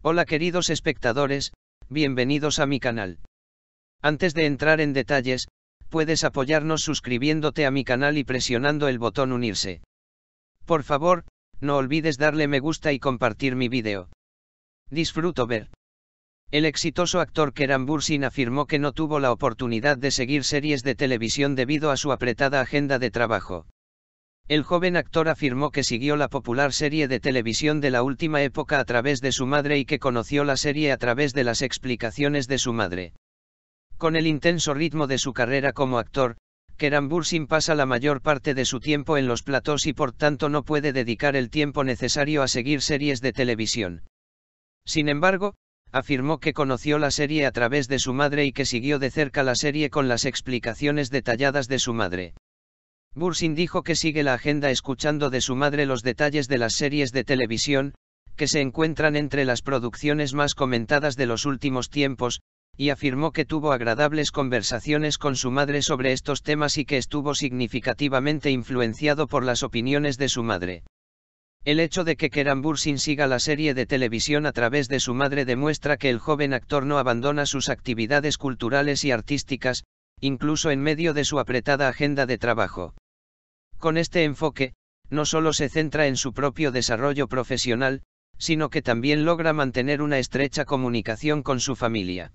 Hola queridos espectadores, bienvenidos a mi canal. Antes de entrar en detalles, puedes apoyarnos suscribiéndote a mi canal y presionando el botón unirse. Por favor, no olvides darle me gusta y compartir mi vídeo. Disfruto ver. El exitoso actor Keran Bursin afirmó que no tuvo la oportunidad de seguir series de televisión debido a su apretada agenda de trabajo. El joven actor afirmó que siguió la popular serie de televisión de la última época a través de su madre y que conoció la serie a través de las explicaciones de su madre. Con el intenso ritmo de su carrera como actor, Keran pasa la mayor parte de su tiempo en los platós y por tanto no puede dedicar el tiempo necesario a seguir series de televisión. Sin embargo, afirmó que conoció la serie a través de su madre y que siguió de cerca la serie con las explicaciones detalladas de su madre. Bursin dijo que sigue la agenda escuchando de su madre los detalles de las series de televisión, que se encuentran entre las producciones más comentadas de los últimos tiempos, y afirmó que tuvo agradables conversaciones con su madre sobre estos temas y que estuvo significativamente influenciado por las opiniones de su madre. El hecho de que Keran Bursin siga la serie de televisión a través de su madre demuestra que el joven actor no abandona sus actividades culturales y artísticas, incluso en medio de su apretada agenda de trabajo. Con este enfoque, no solo se centra en su propio desarrollo profesional, sino que también logra mantener una estrecha comunicación con su familia.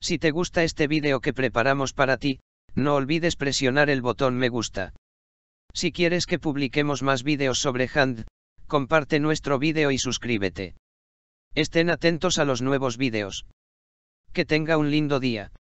Si te gusta este vídeo que preparamos para ti, no olvides presionar el botón me gusta. Si quieres que publiquemos más vídeos sobre Hand, comparte nuestro vídeo y suscríbete. Estén atentos a los nuevos vídeos. Que tenga un lindo día.